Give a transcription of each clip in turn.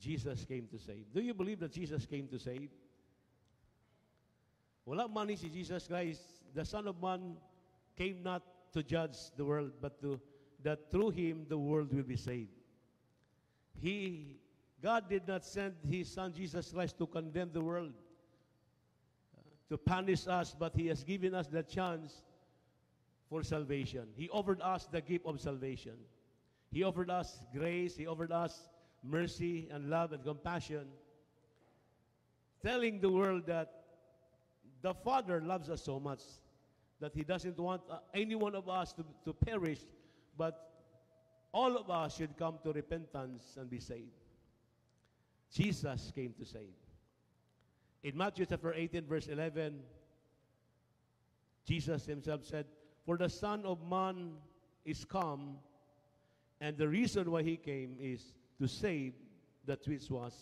Jesus came to save. Do you believe that Jesus came to save? Wala man ni si Jesus Christ, the Son of Man came not to judge the world, but to, that through Him the world will be saved. He, God did not send His Son Jesus Christ to condemn the world, uh, to punish us, but He has given us the chance for salvation. He offered us the gift of salvation. He offered us grace. He offered us mercy and love and compassion, telling the world that the Father loves us so much that He doesn't want uh, any one of us to, to perish, but all of us should come to repentance and be saved. Jesus came to save. In Matthew chapter 18, verse 11, Jesus himself said, For the Son of Man is come, and the reason why he came is to save that which was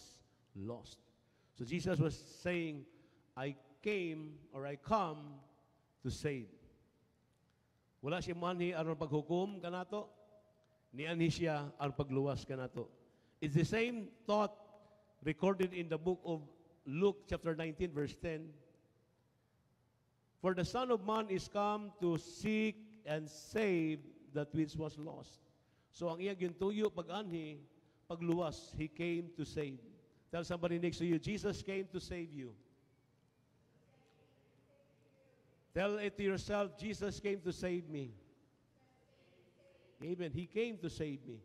lost. So Jesus was saying, I came or I come to save. Wala siya manhi aron paghukom kanato, nianhi siya aron pagluwas kanato. It's the same thought recorded in the book of Luke chapter 19 verse 10. For the Son of Man is come to seek and save that which was lost. So ang iyang gintuyo pag-anhi, pagluwas, He came to save. Tell somebody next to you, Jesus came to save you. Tell it to yourself, Jesus came to save me. Amen. He came to save me.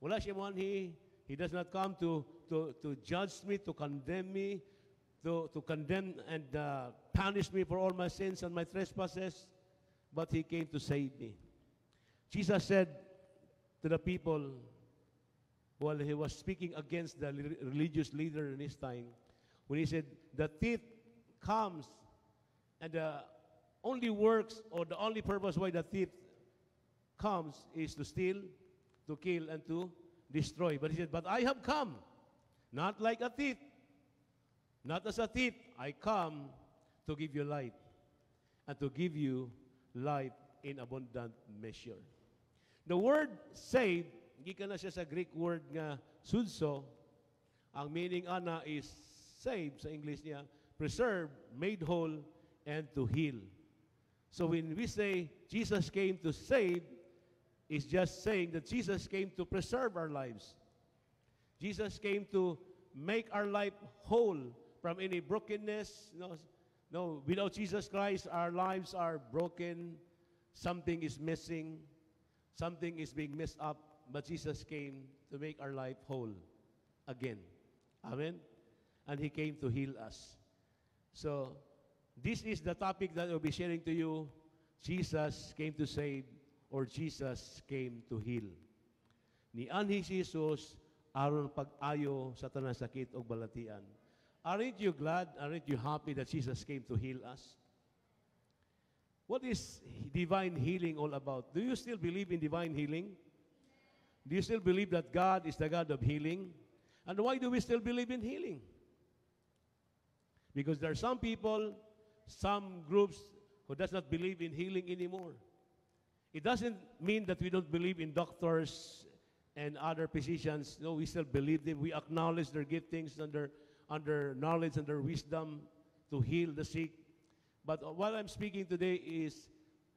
Wala siya manhi. He does not come to, to, to judge me, to condemn me, to, to condemn and uh, punish me for all my sins and my trespasses, but he came to save me. Jesus said to the people, while he was speaking against the religious leader in his time, when he said, The thief comes and the only works or the only purpose why the thief comes is to steal, to kill, and to destroy. But he said, But I have come, not like a thief, not as a thief. I come to give you light and to give you life in abundant measure. The word saved gikan na siya sa Greek word nga sudso. Ang meaning ana is save sa English niya, preserve, made whole, and to heal. So when we say Jesus came to save, it's just saying that Jesus came to preserve our lives. Jesus came to make our life whole from any brokenness. No, no, without Jesus Christ, our lives are broken. Something is missing. Something is being messed up but Jesus came to make our life whole again. Amen? And He came to heal us. So, this is the topic that I'll be sharing to you. Jesus came to save or Jesus came to heal. Ni anhi Jesus aron pag-ayo sa tanang sakit o balatian. Aren't you glad, aren't you happy that Jesus came to heal us? What is divine healing all about? Do you still believe in divine healing? Do you still believe that God is the God of healing? And why do we still believe in healing? Because there are some people, some groups who does not believe in healing anymore. It doesn't mean that we don't believe in doctors and other physicians. No, we still believe them. We acknowledge their giftings and their, and their knowledge and their wisdom to heal the sick. But what I'm speaking today is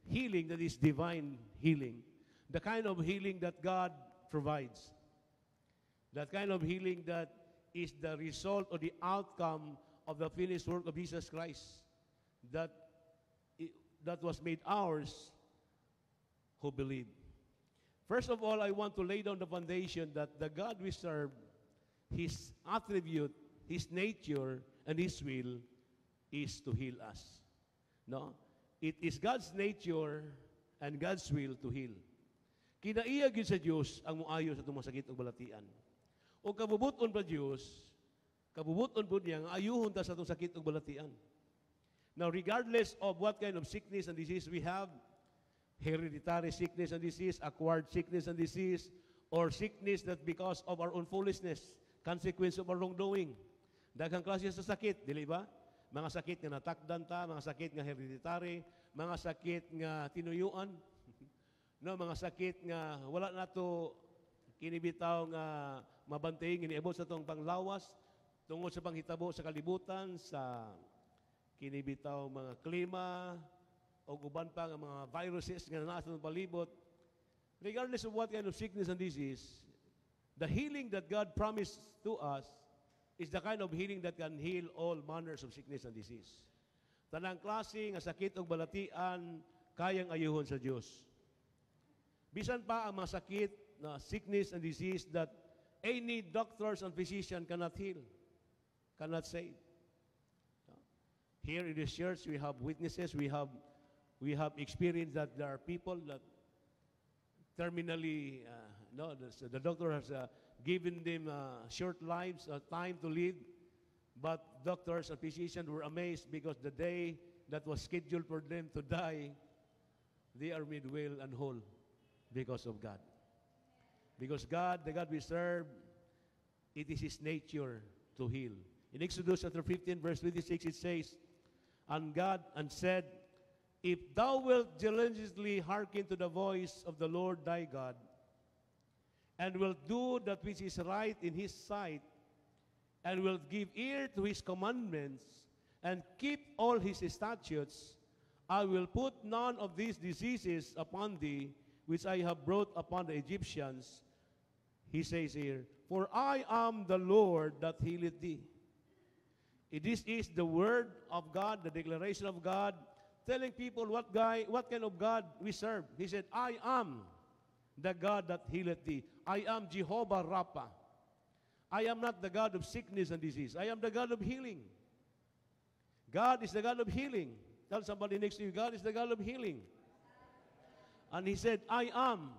healing that is divine healing. The kind of healing that God provides. That kind of healing that is the result or the outcome of the finished work of Jesus Christ that, it, that was made ours who believe. First of all, I want to lay down the foundation that the God we serve, His attribute, His nature, and His will is to heal us. No? It is God's nature and God's will to heal. Kinaiya gyud sa Dios ang muayo sa tumong sakit ug balatian. O kabubuton pa Dios, kabubuton pud niya nga ayuhon ta sa itong sakit ug balatian. Now regardless of what kind of sickness and disease we have, hereditary sickness and disease, acquired sickness and disease, or sickness that because of our own foolishness, consequence of our wrongdoing. Daghang klase sa sakit, dili ba? Mga sakit nga natakdan ta, mga sakit nga hereditary, mga sakit nga tinuyuan, no mga sakit nga wala nato kinibitaw nga mabantayin iniabot sa tong panglawas tungod sa panghitabo sa kalibutan sa kinibitaw mga klima o guban pa nga mga viruses nga naa sa palibot regardless of what kind of sickness and disease the healing that God promised to us is the kind of healing that can heal all manners of sickness and disease tanang klase nga sakit og balatian kayang ayuhon sa Dios Bisan pa ang mga sakit na sickness and disease that any doctors and physician cannot heal, cannot save. Here in this church, we have witnesses, we have, we have experienced that there are people that terminally, uh, no, the, the doctor has uh, given them uh, short lives, uh, time to live, but doctors and physicians were amazed because the day that was scheduled for them to die, they are made well and whole because of God. Because God, the God we serve, it is His nature to heal. In Exodus chapter 15, verse 26, it says, And God and said, If thou wilt diligently hearken to the voice of the Lord thy God, and wilt do that which is right in his sight, and wilt give ear to his commandments, and keep all his statutes, I will put none of these diseases upon thee, which I have brought upon the Egyptians, he says here, For I am the Lord that healeth thee. This is the word of God, the declaration of God, telling people what, guy, what kind of God we serve. He said, I am the God that healeth thee. I am Jehovah Rapha. I am not the God of sickness and disease. I am the God of healing. God is the God of healing. Tell somebody next to you, God is the God of healing. And he said, I am.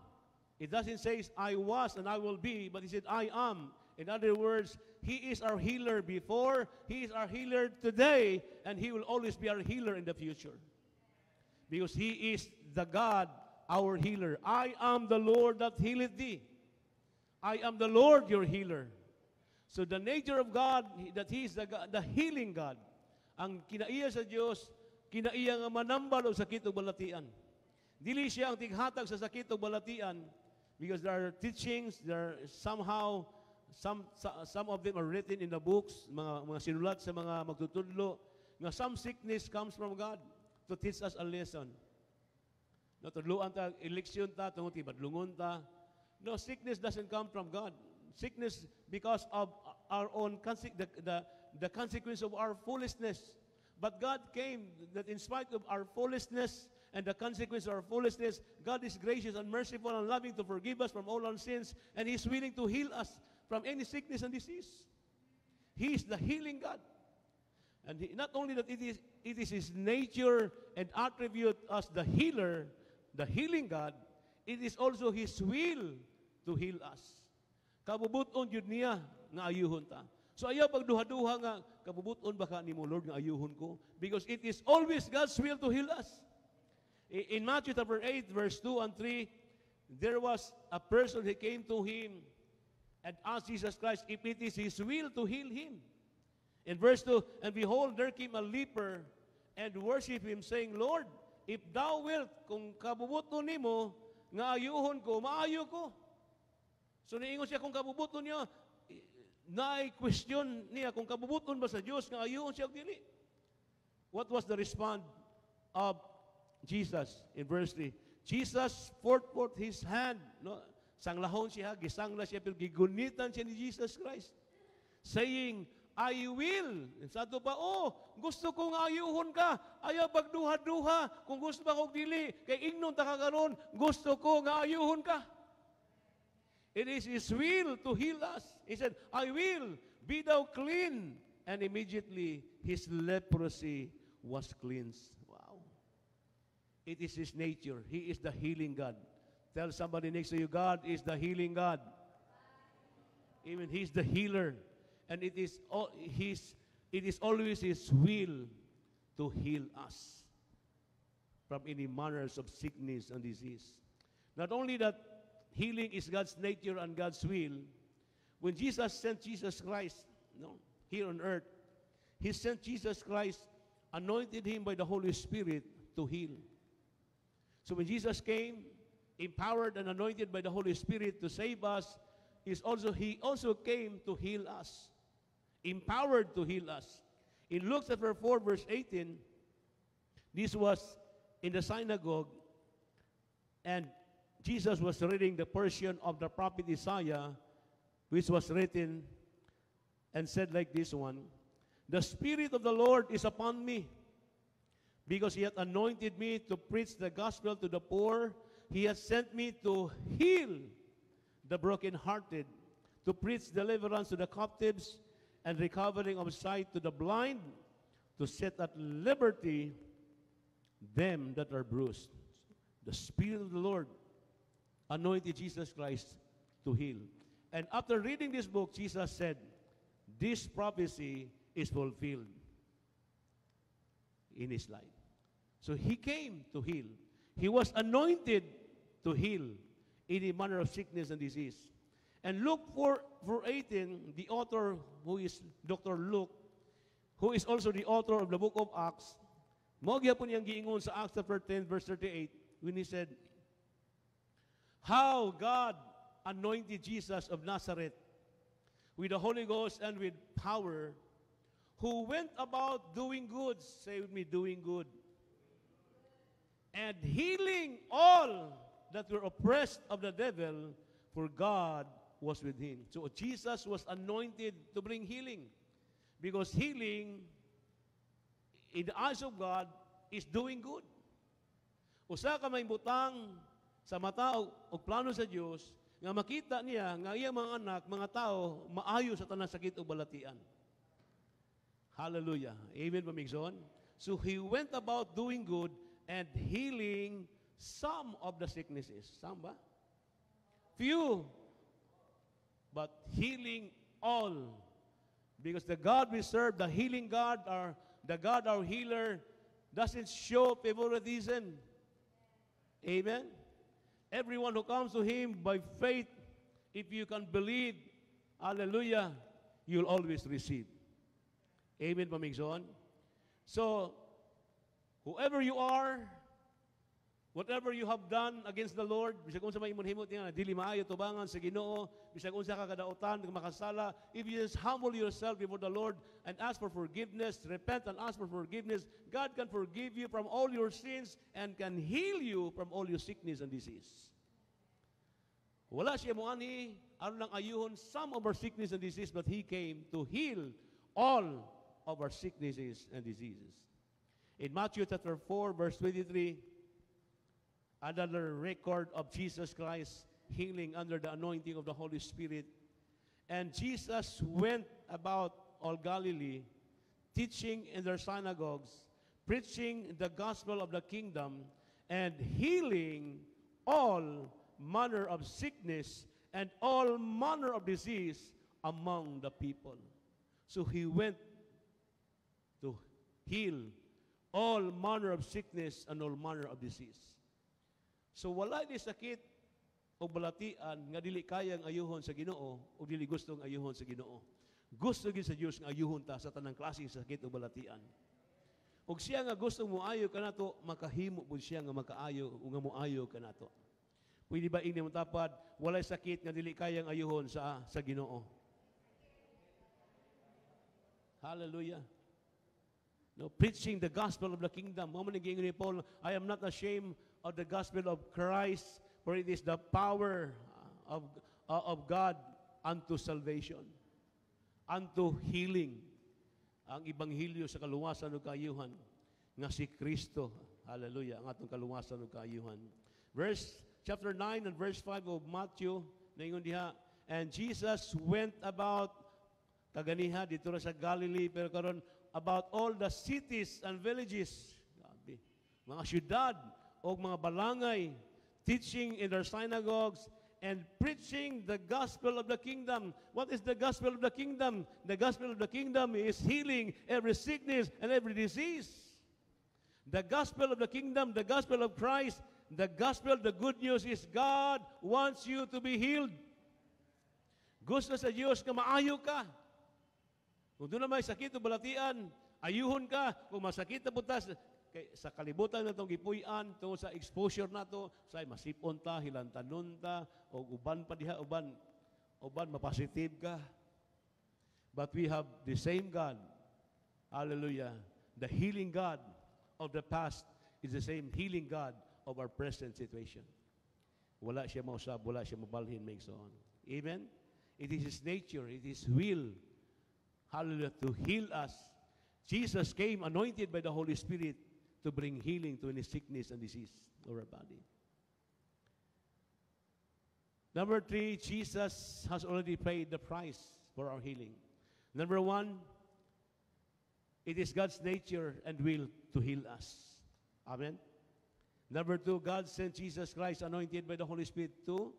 It doesn't say I was and I will be, but he said, I am. In other words, he is our healer before, he is our healer today, and he will always be our healer in the future. Because he is the God, our healer. I am the Lord that healeth thee. I am the Lord your healer. So the nature of God, that he is the, God, the healing God. Ang kinaiya sa Diyos, kinaiya nga manambal o sakit o balatian. Dili siya ang tighatag sa sakit o balatian because there are teachings, there are somehow, some, some of them are written in the books, mga, mga sinulat sa mga magtutudlo, nga some sickness comes from God to teach us a lesson. No, tudluan ta, eleksyon ta, tungo ti badlungon ta. No, sickness doesn't come from God. Sickness because of our own, the, the, the consequence of our foolishness. But God came that in spite of our foolishness, and the consequence of our foolishness. God is gracious and merciful and loving to forgive us from all our sins, and He is willing to heal us from any sickness and disease. He is the healing God. And he, not only that, it is, it is His nature and attribute as the healer, the healing God, it is also His will to heal us. Kabubuton yun niya nga ayuhon ta. So ayaw pagduha-duha nga, kabubuton baka ni mo Lord nga ayuhon ko. Because it is always God's will to heal us. In Matthew chapter 8, verse 2 and 3, there was a person who came to him and asked Jesus Christ if it is his will to heal him. In verse 2, and behold, there came a leper and worship him, saying, Lord, if thou wilt, kung kabubuto nimo, nga ayuhon ko, maayo ko. So niingon siya kung kabubuton niya, na-question niya kung kabubuton ba sa Diyos, nga ayuhon siya dili. What was the response of Jesus, in verse 3, Jesus forth forth his hand. No? Sanglahon siya, gisangla siya, pero gigunitan siya ni Jesus Christ. Saying, I will. Sa ito pa, oh, gusto kong ayuhon ka. Ayaw pagduha-duha. Kung gusto ba kong dili, kay ignon ta kagaron, gusto ko nga ayuhon ka. It is His will to heal us. He said, I will be thou clean. And immediately, his leprosy was cleansed. It is His nature. He is the healing God. Tell somebody next to you, God is the healing God. Even He's the healer. And it is, all his, it is always His will to heal us from any manners of sickness and disease. Not only that healing is God's nature and God's will, when Jesus sent Jesus Christ you know, here on earth, He sent Jesus Christ, anointed Him by the Holy Spirit to heal. So when Jesus came, empowered and anointed by the Holy Spirit to save us, is also he also came to heal us, empowered to heal us. In Luke chapter 4, verse 18, this was in the synagogue, and Jesus was reading the portion of the prophet Isaiah, which was written and said like this one The Spirit of the Lord is upon me because he hath anointed me to preach the gospel to the poor. He had sent me to heal the brokenhearted, to preach deliverance to the captives, and recovering of sight to the blind, to set at liberty them that are bruised. The Spirit of the Lord anointed Jesus Christ to heal. And after reading this book, Jesus said, This prophecy is fulfilled in his life. So he came to heal. He was anointed to heal any manner of sickness and disease. And Luke 4, 4 18, the author who is Dr. Luke, who is also the author of the book of Acts, Mogya po niyang giingon sa Acts chapter 10 verse 38 when he said, How God anointed Jesus of Nazareth with the Holy Ghost and with power, who went about doing good, say with me, doing good, and healing all that were oppressed of the devil, for God was with him. So Jesus was anointed to bring healing because healing in the eyes of God is doing good. Usa ka may butang sa mata og plano sa Dios nga makita niya nga iyang mga anak, mga tao maayo sa tanang sakit o balatian. Hallelujah. Amen, Pamigson. So he went about doing good and healing some of the sicknesses. Some ba? Few, but healing all. Because the God we serve, the healing God, our, the God our healer, doesn't show favoritism. Amen? Everyone who comes to Him by faith, if you can believe, hallelujah, you'll always receive. Amen, Pamigson? So, Whoever you are, whatever you have done against the Lord, bisag unsa may imunhimot niya, dili maayo tubangan sa Ginoo, bisag unsa ka kadaotan, makasala, if you just humble yourself before the Lord and ask for forgiveness, repent and ask for forgiveness, God can forgive you from all your sins and can heal you from all your sickness and disease. Wala siya mo ani, aron lang ayuhon some of our sickness and disease, but He came to heal all of our sicknesses and diseases. In Matthew chapter 4, verse 23, another record of Jesus Christ healing under the anointing of the Holy Spirit. And Jesus went about all Galilee, teaching in their synagogues, preaching the gospel of the kingdom, and healing all manner of sickness and all manner of disease among the people. So he went to heal all manner of sickness and all manner of disease. So wala ni sakit o balatian nga dili kayang ayuhon sa Ginoo o dili gustong ayuhon sa Ginoo. Gusto gid sa Dios nga ayuhon ta sa tanang klase sakit o balatian. Ug siya nga gusto mo ayo kanato makahimo pud siya nga makaayo o nga moayo kanato. Pwede ba ini tapad walay sakit nga dili kayang ayuhon sa sa Ginoo? Hallelujah. No, preaching the gospel of the kingdom. Mamo ni ni Paul, I am not ashamed of the gospel of Christ, for it is the power uh, of, uh, of God unto salvation, unto healing. Ang ibanghilyo sa kaluwasan o kayuhan nga si Kristo. Hallelujah, ang atong kaluwasan o kayuhan. Verse chapter 9 and verse 5 of Matthew, naingon diha, and Jesus went about kaganiha dito sa Galilee pero karon about all the cities and villages, mga syudad o mga balangay, teaching in their synagogues, and preaching the gospel of the kingdom. What is the gospel of the kingdom? The gospel of the kingdom is healing every sickness and every disease. The gospel of the kingdom, the gospel of Christ, the gospel, the good news is God wants you to be healed. Gusto sa Diyos ka, maayo ka. Kung doon na sakit o balatian, ayuhon ka. Kung masakit na butas, kay, sa kalibutan na itong gipuyan, to, sa exposure na to, sa masipon ta, hilantanon ta, o uban pa diha, uban, uban, mapositive ka. But we have the same God. Hallelujah. The healing God of the past is the same healing God of our present situation. Wala siya mausap, wala siya mabalhin, may on. Amen? It is His nature, it is His will, hallelujah, to heal us. Jesus came anointed by the Holy Spirit to bring healing to any sickness and disease over our body. Number three, Jesus has already paid the price for our healing. Number one, it is God's nature and will to heal us. Amen. Number two, God sent Jesus Christ anointed by the Holy Spirit to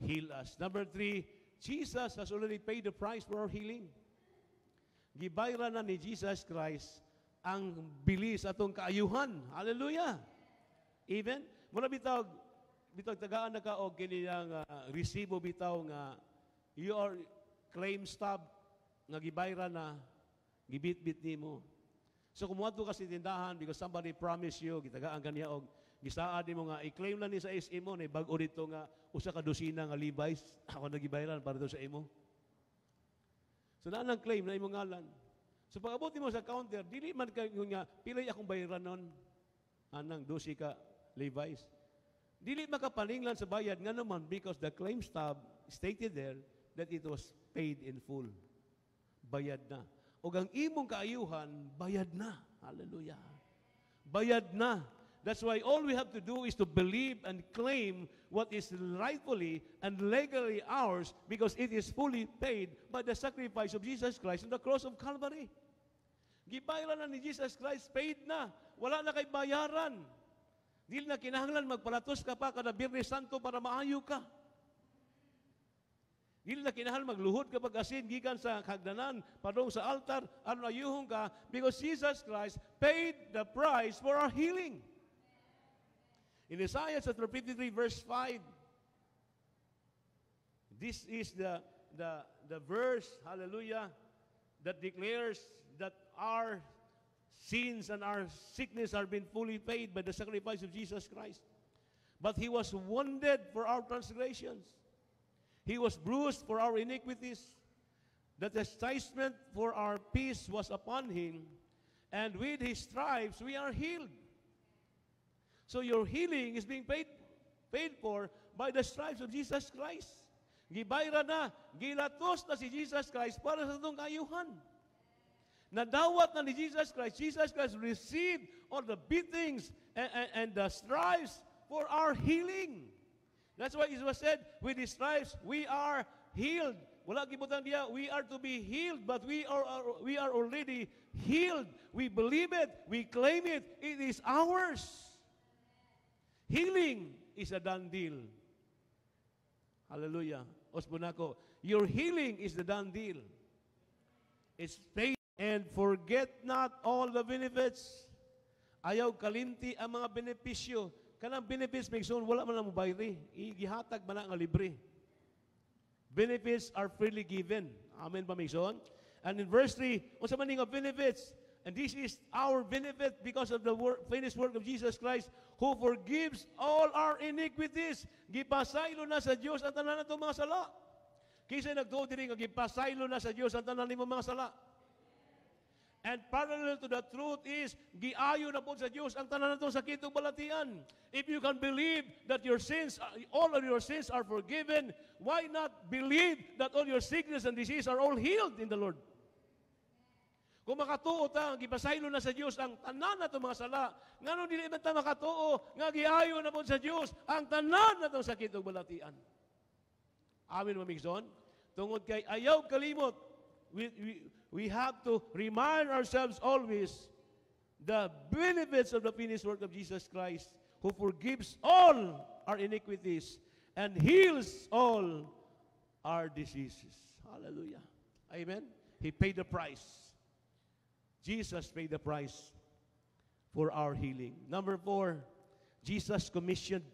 heal us. Number three, Jesus has already paid the price for our healing. gibayra na ni Jesus Christ ang bilis atong kaayuhan. Hallelujah. Even mura bitaw bitaw tagaan na ka og kini uh, ah, resibo bitaw nga your claim stub nga gibayra na gibitbit nimo. So kumuadto ka sa tindahan because somebody promise you gitagaan kaniya og gisaad nimo nga i-claim lang ni sa SM mo ni bag-o dito nga usa ka dosina nga Levi's ako nagibayran para to sa imo. Sa so, nanang claim na imong ngalan. So pagabot mo sa counter, dili man ka nga pilay akong bayaran noon. Anang dosi ka Levi's. Dili makapalinglan sa bayad nga naman because the claim stub stated there that it was paid in full. Bayad na. O ang imong kaayuhan, bayad na. Hallelujah. Bayad na. That's why all we have to do is to believe and claim what is rightfully and legally ours because it is fully paid by the sacrifice of Jesus Christ on the cross of Calvary. Gibayaran na ni Jesus Christ, paid na. Wala na kay bayaran. Dili na kinahanglan magpalatos ka pa kada Birnes Santo para maayo ka. Dili na kinahanglan magluhod ka pag-asin gikan sa kagdanan padong sa altar ano ayuhon ka because Jesus Christ paid the price for our healing. In Isaiah chapter 53 verse 5, this is the, the, the verse, hallelujah, that declares that our sins and our sickness are been fully paid by the sacrifice of Jesus Christ. But he was wounded for our transgressions. He was bruised for our iniquities. The chastisement for our peace was upon him, and with his stripes we are healed. So your healing is being paid, paid for by the stripes of Jesus Christ. Gibayra na, gilatos na si Jesus Christ para sa itong kayuhan. Nadawat na ni Jesus Christ. Jesus Christ received all the beatings and, and, and the stripes for our healing. That's why it was said, with his stripes, we are healed. Wala kibutan dia, we are to be healed, but we are, are, we are already healed. We believe it, we claim it, it is ours. Healing is a done deal. Hallelujah. Osbunako, your healing is the done deal. It's faith and forget not all the benefits. Ayaw kalimti ang mga benepisyo. Kanang benefits, may soon, wala man lang ang mubayri. Eh. Igihatag man ang libre. Benefits are freely given. Amen ba, make sure? And in verse 3, unsa man nga benefits, And this is our benefit because of the work, finished work of Jesus Christ who forgives all our iniquities. Gipasaylo na sa Diyos ang tanan ng mga sala. Kaysa nagtuod din nga gipasaylo na sa Diyos ang tanan nimo mga sala. And parallel to the truth is, giayo na po sa Diyos ang tanan natong sakit balatian. If you can believe that your sins, uh, all of your sins are forgiven, why not believe that all your sickness and disease are all healed in the Lord? Kung makatuo ta, gibasaylo na sa Dios ang tanan nato mga sala. Ngano dili man ta makatuo nga giayo na pod sa Dios ang tanan nato sakit ug balatian. mga mamigson. Tungod kay ayaw kalimot, we, we, we have to remind ourselves always the benefits of the finished work of Jesus Christ who forgives all our iniquities and heals all our diseases. Hallelujah. Amen. He paid the price. Jesus paid the price for our healing. Number four, Jesus commissioned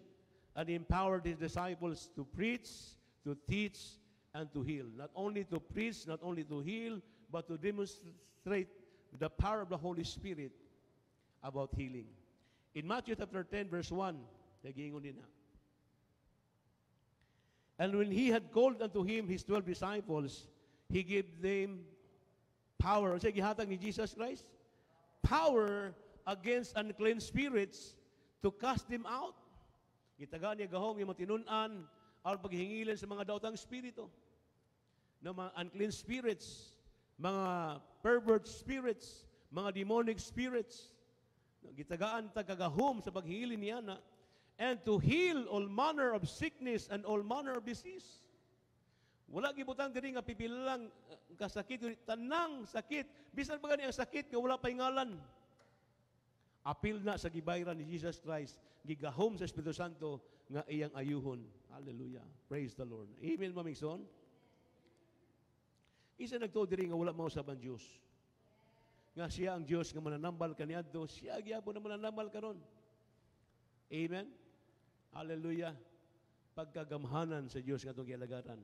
and empowered his disciples to preach, to teach, and to heal. Not only to preach, not only to heal, but to demonstrate the power of the Holy Spirit about healing. In Matthew chapter 10, verse 1, nagingon din na. And when he had called unto him his twelve disciples, he gave them Power. Unsa gihatag ni Jesus Christ? Power against unclean spirits to cast them out. gitagan niya gahom yung matinunan or paghingilan sa mga daotang spirito. Ng mga unclean spirits, mga pervert spirits, mga demonic spirits. Gitagaan tagagahom sa paghihilin niya na and to heal all manner of sickness and all manner of disease. Wala gibutang diri nga pipilang kasakit, eh, tanang sakit. Bisan pa ang sakit nga wala pay ngalan. Apil na sa gibayran ni Jesus Christ, gigahom sa Espiritu Santo nga iyang ayuhon. Hallelujah. Praise the Lord. Amen, mamingson. Isa nagtuo diri nga wala mausab ang Dios. Nga siya ang Dios nga mananambal kaniadto, siya gyapon na mananambal karon. Amen. Hallelujah. Pagkagamhanan sa Dios nga atong gialagaran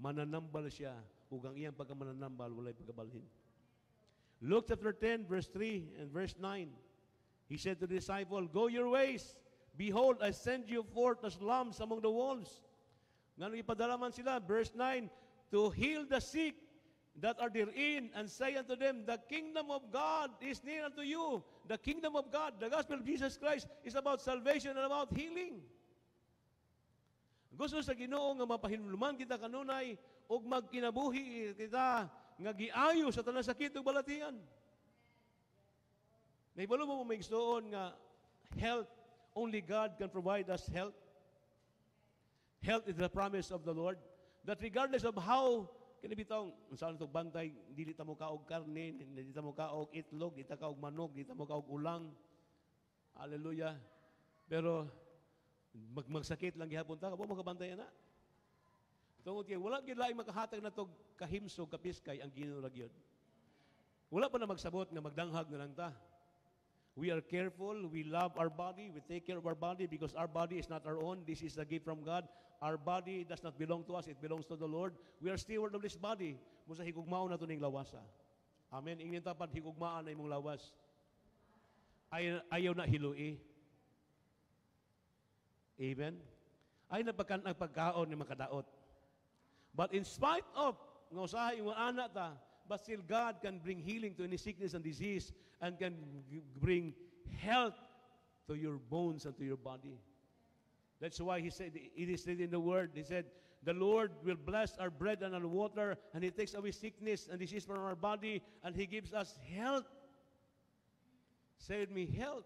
mananambal siya. ang iyan pagka mananambal, walay pagkabalhin. Luke chapter 10, verse 3 and verse 9. He said to the disciple, Go your ways. Behold, I send you forth as lambs among the wolves. Ngano ipadalaman sila? Verse 9, To heal the sick that are therein and say unto them, The kingdom of God is near unto you. The kingdom of God, the gospel of Jesus Christ, is about salvation and about healing. Gusto sa Ginoo nga mapahinuluman kita kanunay ug magkinabuhi kita nga giayo sa tanang sakit ug balatian. Naibalo mo may gustoon nga health, only God can provide us health. Health is the promise of the Lord. That regardless of how, kini bitong, saan itong bantay, dili ta mo kaog karne, dili ta mo kaog itlog, dili ta kaog manok, dili mo kaog ulang. Hallelujah. Pero Mag magsakit lang gihapon ta, wa magabantay na. Tungod kay wala gid laing makahatag na tog kahimsog kapiskay ang Ginoo ra gyud. Wala pa na magsabot nga magdanghag na lang ta. We are careful, we love our body, we take care of our body because our body is not our own. This is a gift from God. Our body does not belong to us, it belongs to the Lord. We are steward of this body. mo sa higugmaon to ning lawasa. Amen. Ingin tapad higugmaan na imong lawas. Ay, ayaw na hilui. Amen? Ay napagkan ang pagkaon ni makadaot. But in spite of, nga usahay yung anak ta, but still God can bring healing to any sickness and disease and can bring health to your bones and to your body. That's why he said, it is written in the word, he said, the Lord will bless our bread and our water, and he takes away sickness and disease from our body, and he gives us health. Save me health.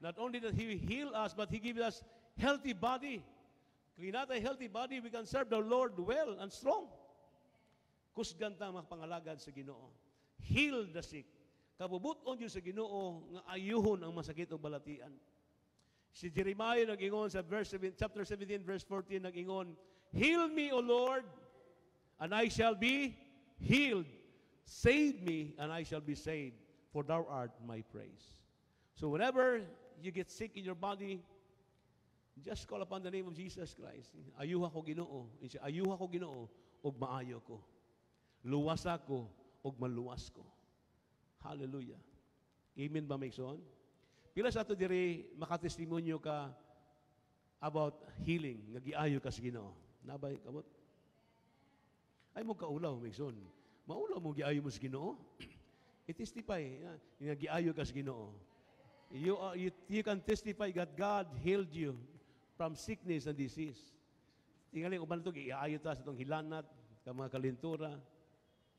Not only that he will heal us, but he gives us healthy body. Kung not a healthy body, we can serve the Lord well and strong. Kusgan ta mga sa ginoo. Heal the sick. Kabubuton yun sa ginoo nga ayuhon ang masakit o balatian. Si Jeremiah nag-ingon sa verse 7, chapter 17, verse 14, nag-ingon, Heal me, O Lord, and I shall be healed. Save me, and I shall be saved, for thou art my praise. So whenever you get sick in your body, Just call upon the name of Jesus Christ. Ayuha ko ginoo. Ayuha ko ginoo, og maayo ko. Luwas ako, og maluwas ko. Hallelujah. Amen ba, Mason? Pila sa ato diri, makatestimonyo ka about healing, nga giayo ka sa ginoo. Nabay, kamot? Ay mo kaulaw, Mason. Maulaw mo giayo mo sa ginoo. I-testify, ah, nga giayo ka sa ginoo. You, are, you, you can testify that God healed you from sickness and disease. Tingali, uban ito, iaayo ta sa itong hilanat, ka mga kalintura.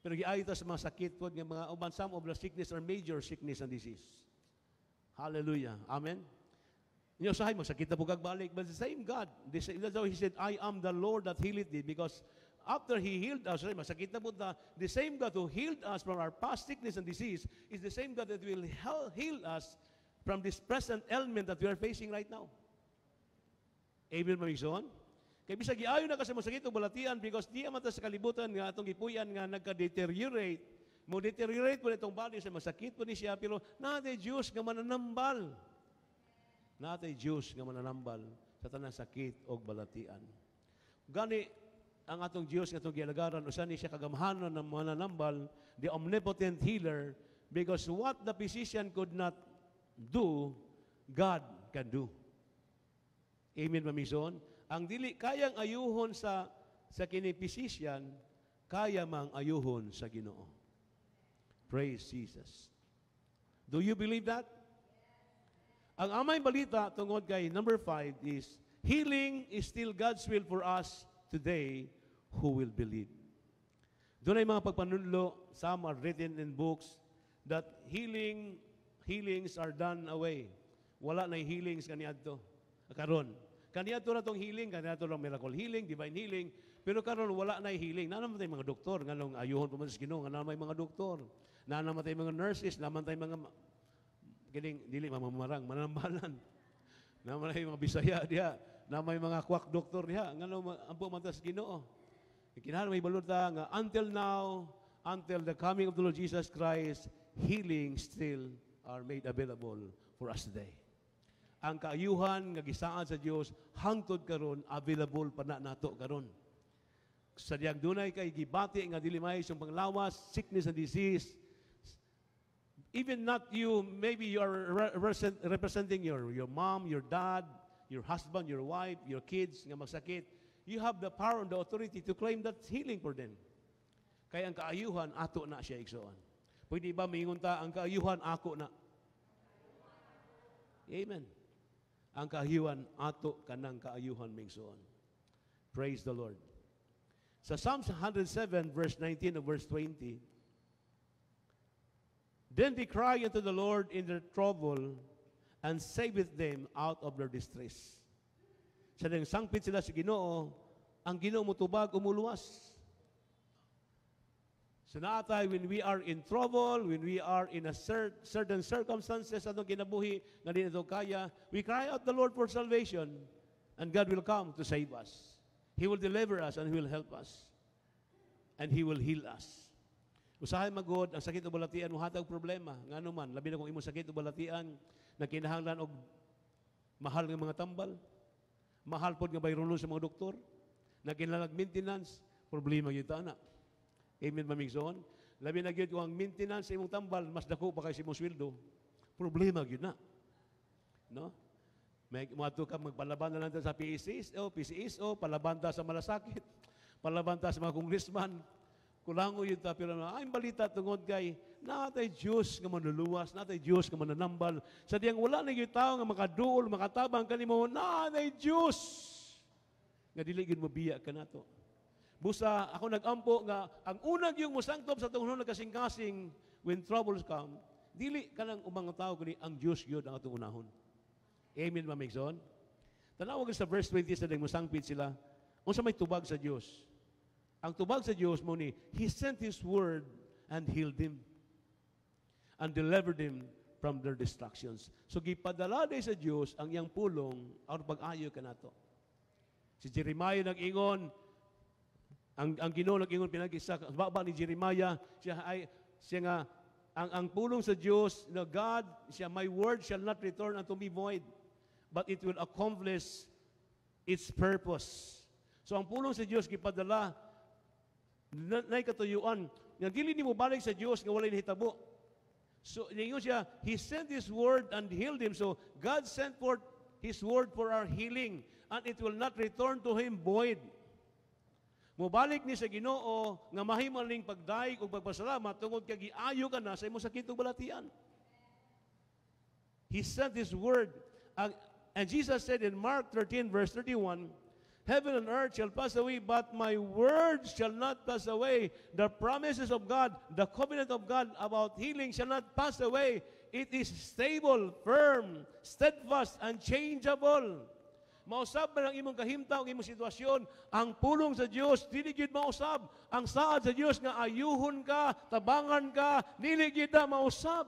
Pero giaayo ta sa mga sakit po, ng mga uban, some of the sickness are major sickness and disease. Hallelujah. Amen? Inyo sahay, magsakit na po kagbalik. But the same God, the same, that's how He said, I am the Lord that healed thee. Because after He healed us, masakit na po ta, the same God who healed us from our past sickness and disease is the same God that will heal us from this present ailment that we are facing right now. Amen, Marison? Kay bisag giayo na kasi masakit og balatian because di man sa kalibutan nga atong gipuyan nga nagka-deteriorate. Mo deteriorate po itong body sa masakit po ni siya pero natay Dios nga mananambal. Natay Dios nga mananambal sa tanang sakit og balatian. Gani ang atong Dios nga atong gilagaran usa ni siya kagamhanan ng mananambal, the omnipotent healer because what the physician could not do, God can do. Amen, Mison? Ang dili kayang ayuhon sa sa kini kaya mang ayuhon sa Ginoo. Praise Jesus. Do you believe that? Ang amay balita tungod kay number 5 is healing is still God's will for us today who will believe. Doon ay mga pagpanunlo, some are written in books that healing healings are done away. Wala na healings kaniadto karon. Kaniya to na tong healing, kaniya to lang miracle healing, divine healing. Pero karon wala na healing. Na tayong mga doktor, nga nung ayuhon pa man sa Ginoo, nga naman mga doktor. Na tayong mga nurses, naman tayong mga galing dili mamamarang, manambalan. Naman tayong mga Bisaya diha, naman mga kwak doktor diha, nga nung ampo man sa Ginoo. Kinahanglan may balota nga until now, until the coming of the Lord Jesus Christ, healing still are made available for us today ang kaayuhan nga gisaad sa Dios hangtod karon available pa na nato karon. Sadyang dunay kay gibati nga dili may siyang panglawas, sickness and disease. Even not you, maybe you are re- representing your your mom, your dad, your husband, your wife, your kids nga magsakit. You have the power and the authority to claim that healing for them. kay ang kaayuhan ato na siya igsoon. Pwede ba mingunta ang kaayuhan ako na? Amen ang kaayuhan ato kanang kaayuhan mingsuon. Praise the Lord. Sa Psalms 107 verse 19 and verse 20, Then they cry unto the Lord in their trouble, and saveth them out of their distress. Sa nang sangpit sila sa si Ginoo, ang Ginoo mutubag umuluwas. Sinatay, when we are in trouble, when we are in a cer certain circumstances, anong kinabuhi, nga din ito kaya, we cry out the Lord for salvation, and God will come to save us. He will deliver us, and He will help us. And He will heal us. Usahay magod, ang sakit o balatian, muhatag problema. Nga naman, ano labi na kung imong sakit o balatian, na kinahanglan og mahal ng mga tambal, mahal pod nga bayronon sa mga doktor, na kinalag maintenance, problema kita na. Amen, mamigzon. Labi na gyud ko ang maintenance sa imong tambal, mas dako pa kay sa imong sweldo. Problema gyud na. No? May mato ka magpalabanda lang sa PCS e o oh, PCS e o oh, palaban sa malasakit. palabanda sa mga congressman. Kulango yun ta pero ay balita tungod kay natay Dios nga manluluwas, natay Dios nga mananambal. Sa diyang wala na gyud tawo nga makaduol, makatabang kanimo, natay Dios nga dili gyud mabiya kanato. Busa ako nagampo nga ang unang yung musangtob sa tunghunon nagkasing-kasing when troubles come, dili ka nang umang tao kani ang Dios gyud ang atong unahon. Amen ba Mixon? Tanawag sa verse 20 sa musangpit sila, unsa may tubag sa Dios? Ang tubag sa Dios mo ni He sent His word and healed him and delivered him from their destructions. So gipadala day sa Dios ang iyang pulong aron pag-ayo kanato. Si Jeremiah nag-ingon, ang ang Ginoo nag-ingon pinagi sa baba ni Jeremiah, siya ay siya nga ang ang pulong sa Dios na God, siya my word shall not return unto me void, but it will accomplish its purpose. So ang pulong sa Dios gipadala na, na katuyuan nga dili nimo balik sa Dios nga walay nahitabo. So niyo siya, he sent his word and healed him. So God sent forth his word for our healing and it will not return to him void. Mubalik ni sa Ginoo nga mahimaling pagdayeg ug pagpasalamat tungod kay giayo ka na sa imong sakit ug balatian. He sent this word and Jesus said in Mark 13 verse 31 Heaven and earth shall pass away, but my words shall not pass away. The promises of God, the covenant of God about healing shall not pass away. It is stable, firm, steadfast, unchangeable. Mausab man ang imong kahimtaw, ang imong sitwasyon. Ang pulong sa Dios, dili gid mausab. Ang saad sa Dios nga ayuhon ka, tabangan ka, dili gid mausab.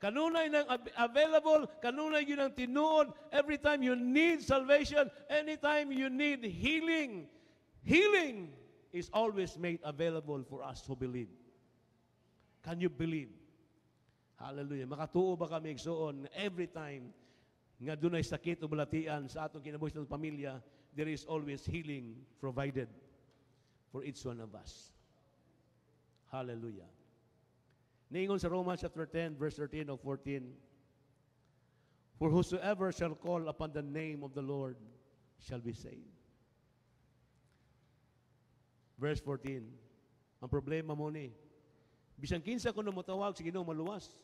Kanunay nang available, kanunay gyud ang tinuod. Every time you need salvation, anytime you need healing, healing is always made available for us who believe. Can you believe? Hallelujah. Makatuo ba kami igsuon every time nga dunay sakit o balatian sa atong kinabuhi sa pamilya, there is always healing provided for each one of us. Hallelujah. Ningon sa Romans chapter 10, verse 13 or 14, For whosoever shall call upon the name of the Lord shall be saved. Verse 14, ang problema mo ni, bisan kinsa ko na matawag, sige no, maluwas.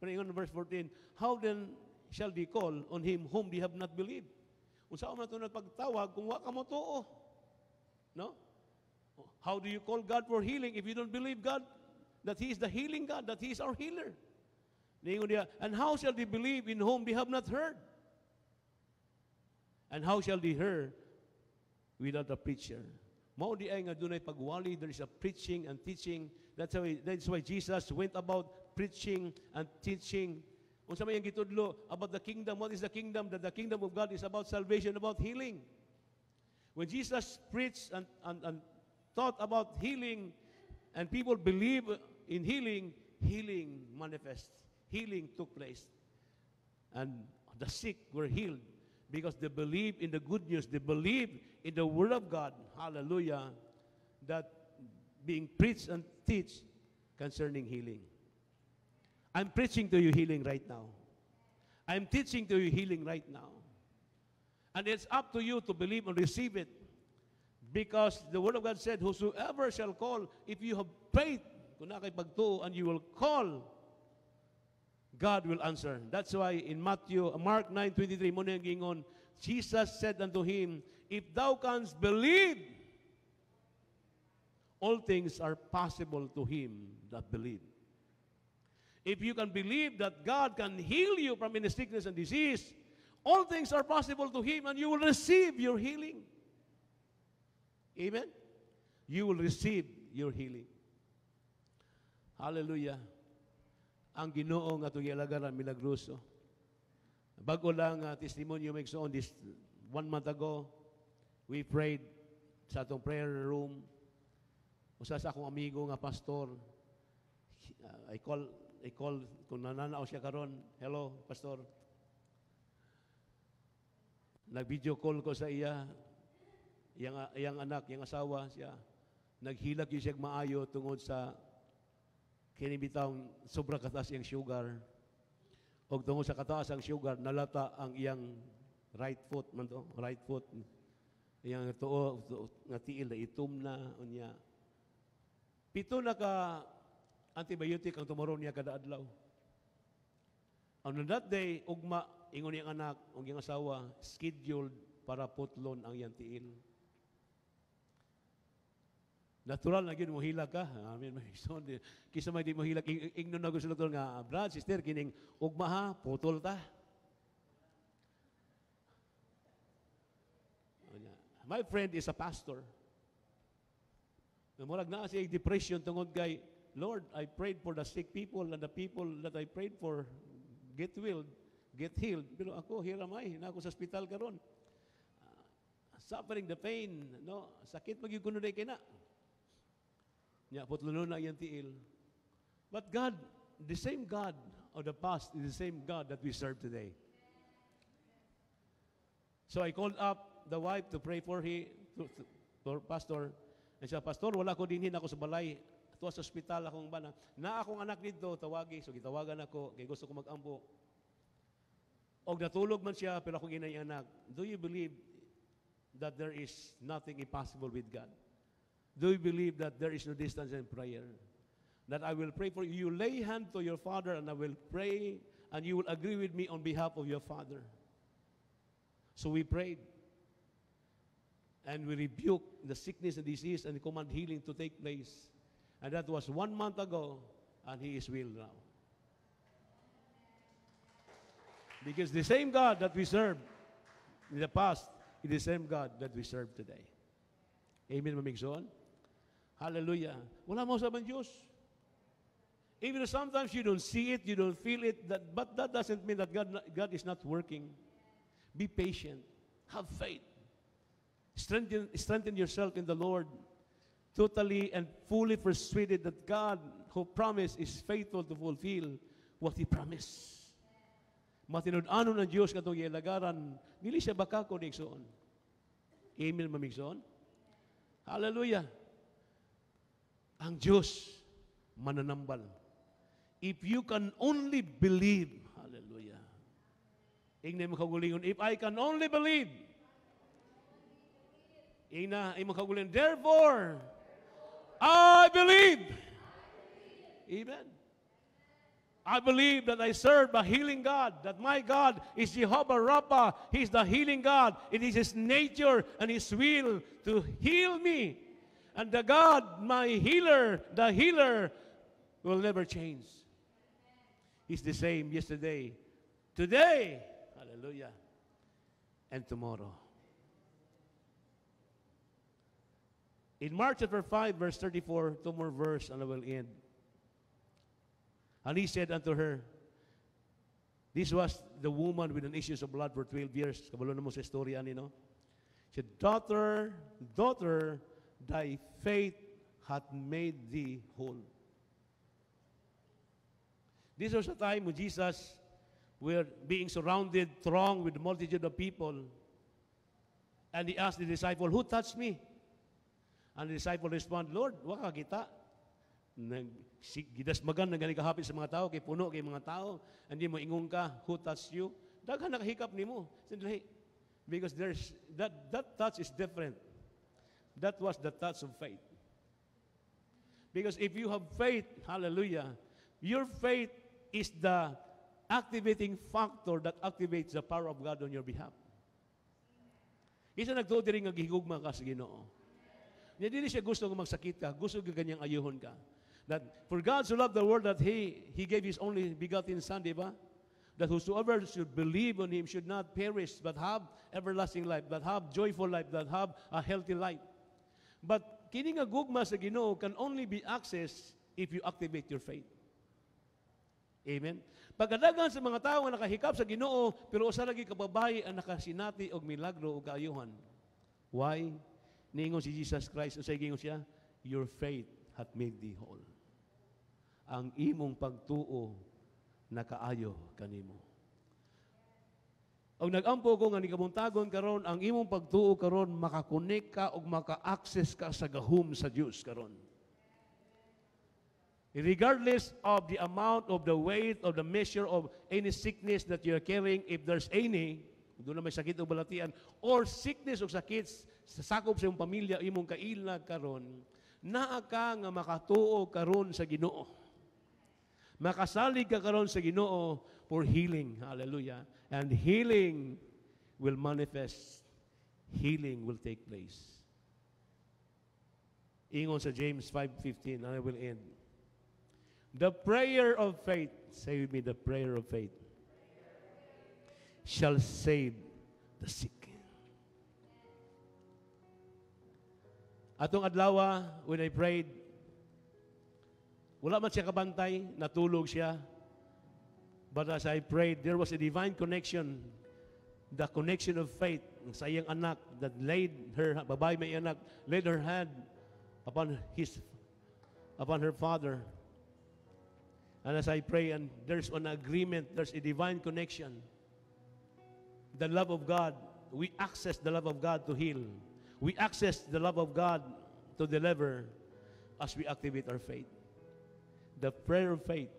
Pero ingon verse 14, how then shall they call on him whom they have not believed. Unsa man to nagpagtawag kung wa ka mo tuo? Oh. No? How do you call God for healing if you don't believe God that he is the healing God, that he is our healer? Ningon niya, and how shall they believe in whom they have not heard? And how shall they hear without a preacher? Mao di ay nga dunay pagwali, there is a preaching and teaching. That's why, that's why Jesus went about preaching and teaching Unsa may gitudlo about the kingdom? What is the kingdom? That the kingdom of God is about salvation, about healing. When Jesus preached and, and, and taught about healing, and people believe in healing, healing manifests. Healing took place. And the sick were healed because they believe in the good news. They believe in the word of God. Hallelujah. That being preached and teach concerning healing. I'm preaching to you healing right now. I'm teaching to you healing right now. And it's up to you to believe and receive it. Because the Word of God said, Whosoever shall call, if you have faith, kung and you will call, God will answer. That's why in Matthew, uh, Mark 9.23, muna yung gingon, Jesus said unto him, If thou canst believe, all things are possible to him that believe. If you can believe that God can heal you from any sickness and disease, all things are possible to Him and you will receive your healing. Amen? You will receive your healing. Hallelujah. Ang ginoo nga itong ilagaran, milagroso. Bago lang uh, testimonyo on this one month ago, we prayed sa atong prayer room. Usa sa akong amigo nga pastor, ah, I call i-call kung nananaw siya karon. Hello, Pastor. Nag-video call ko sa iya, iyang, iyang anak, iyang asawa siya. Naghilak yun siya maayo tungod sa kinibitang sobra kataas iyang sugar. O tungod sa kataas ang sugar, nalata ang iyang right foot man to, right foot. Iyang tuo, nga tiil na itum na, unya. Pito na ka antibiotic ang tumaron niya kada adlaw. On that day, ugma, ingon niyang anak, ang iyang asawa, scheduled para putlon ang iyang tiil. Natural na yun, muhila ka. Amen. So, kisa may di muhila. Ingnon na gusto nga, ah, Brad, sister, kining ugma ha, putol ta. My friend is a pastor. Namurag na siya depression tungod kay Lord, I prayed for the sick people and the people that I prayed for get well, get healed. Pero ako, here am I, na ako sa hospital karon. Uh, suffering the pain, no? Sakit magyud kuno day kay Nya putlo na yan tiil. But God, the same God of the past is the same God that we serve today. So I called up the wife to pray for he to, to, to pastor. And siya, pastor, wala ko dinhin ako sa balay tuwa sa ospital akong bana. Na akong anak dito, tawagi. So gitawagan ako, kay gusto ko mag-ambo. Og natulog man siya, pero akong inay anak, do you believe that there is nothing impossible with God? Do you believe that there is no distance in prayer? That I will pray for you. You lay hand to your father and I will pray and you will agree with me on behalf of your father. So we prayed. And we rebuke the sickness and disease and command healing to take place. And that was one month ago, and he is well now. Because the same God that we served in the past is the same God that we serve today. Amen, mamigsoon? Hallelujah. Wala mo sa Diyos. Even sometimes you don't see it, you don't feel it, that, but that doesn't mean that God, God is not working. Be patient. Have faith. Strengthen, strengthen yourself in the Lord. totally and fully persuaded that God who promised is faithful to fulfill what He promised. Matinod-ano ng Diyos katong ielagaran, dili siya baka ko nigsoon. Amen, mamigsoon? Hallelujah! Ang Diyos mananambal. If you can only believe, hallelujah. Ingna mo kagulingon, if I can only believe, Ina, imong kagulingon, therefore, I believe. Amen. I believe that I serve a healing God, that my God is Jehovah Rapha. He's the healing God. It is His nature and His will to heal me. And the God, my healer, the healer, will never change. He's the same yesterday, today, hallelujah, and tomorrow. In Mark chapter 5, verse 34, two more verse and I will end. And he said unto her, This was the woman with an issue of blood for 12 years. Kabalo na mo sa istorya ni, no? She said, Daughter, daughter, thy faith hath made thee whole. This was a time when Jesus were being surrounded, thronged with multitude of people. And he asked the disciple, Who touched me? And the disciple respond, Lord, waka kita. Nag, si, gidasmagan na galing kahapit sa mga tao, kay puno, kay mga tao. Hindi mo ingong ka, who touched you? Daghan nakahikap ni mo. Because there's, that, that touch is different. That was the touch of faith. Because if you have faith, hallelujah, your faith is the activating factor that activates the power of God on your behalf. Isa nagtuo diri nga gihigugma ka sa Ginoo. Hindi dili siya gusto kung magsakit ka, gusto kung ganyang ayuhon ka. That for God so loved the world that He, He gave His only begotten Son, di ba? That whosoever should believe on Him should not perish, but have everlasting life, but have joyful life, that have a healthy life. But kini nga gugma sa Ginoo can only be accessed if you activate your faith. Amen? Pagkadagan sa mga tao nga nakahikap sa Ginoo, pero usa lagi kababayi ang nakasinati og milagro og kaayuhan. Why? Ningon si Jesus Christ, usay gingon siya, your faith hath made thee whole. Ang imong pagtuo nakaayo kanimo. Og nagampo ko nga ni Kabuntagon karon ang imong pagtuo karon makakonek ka og maka-access ka sa gahum sa Dios karon. Regardless of the amount of the weight of the measure of any sickness that you are carrying if there's any, doon na may sakit o balatian, or sickness o sakits sa sakop sa iyong pamilya, imong kailag karon, naa ka nga makatuo karon sa Ginoo. Makasalig ka karon sa Ginoo for healing. Hallelujah. And healing will manifest. Healing will take place. Ingon sa James 5.15, and I will end. The prayer of faith, say with me, the prayer of faith, shall save the sick. Atong adlaw ah, when I prayed, wala man siya kabantay, natulog siya. But as I prayed, there was a divine connection, the connection of faith sa iyang anak that laid her, babae may anak, laid her hand upon his, upon her father. And as I pray, and there's an agreement, there's a divine connection. The love of God, we access the love of God to heal we access the love of God to deliver as we activate our faith. The prayer of faith.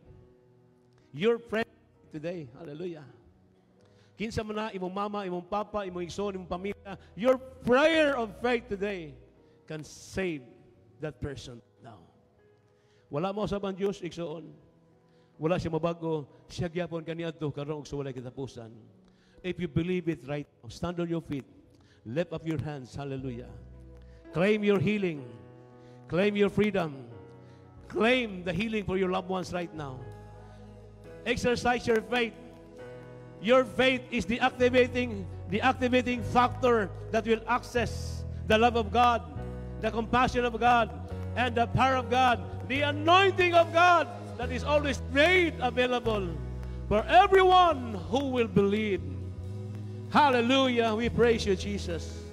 Your prayer today. Hallelujah. Kinsa mo na, imong mama, imong papa, imong igsoon, imong pamilya, your prayer of faith today can save that person now. Wala mo sa bang Diyos, igsoon. Wala siya mabago. Siya gyapon kaniya to, karong sa walay kitapusan. If you believe it right stand on your feet. Lift up your hands. Hallelujah. Claim your healing. Claim your freedom. Claim the healing for your loved ones right now. Exercise your faith. Your faith is the activating, the activating factor that will access the love of God, the compassion of God, and the power of God, the anointing of God that is always made available for everyone who will believe. Hallelujah. We praise you, Jesus.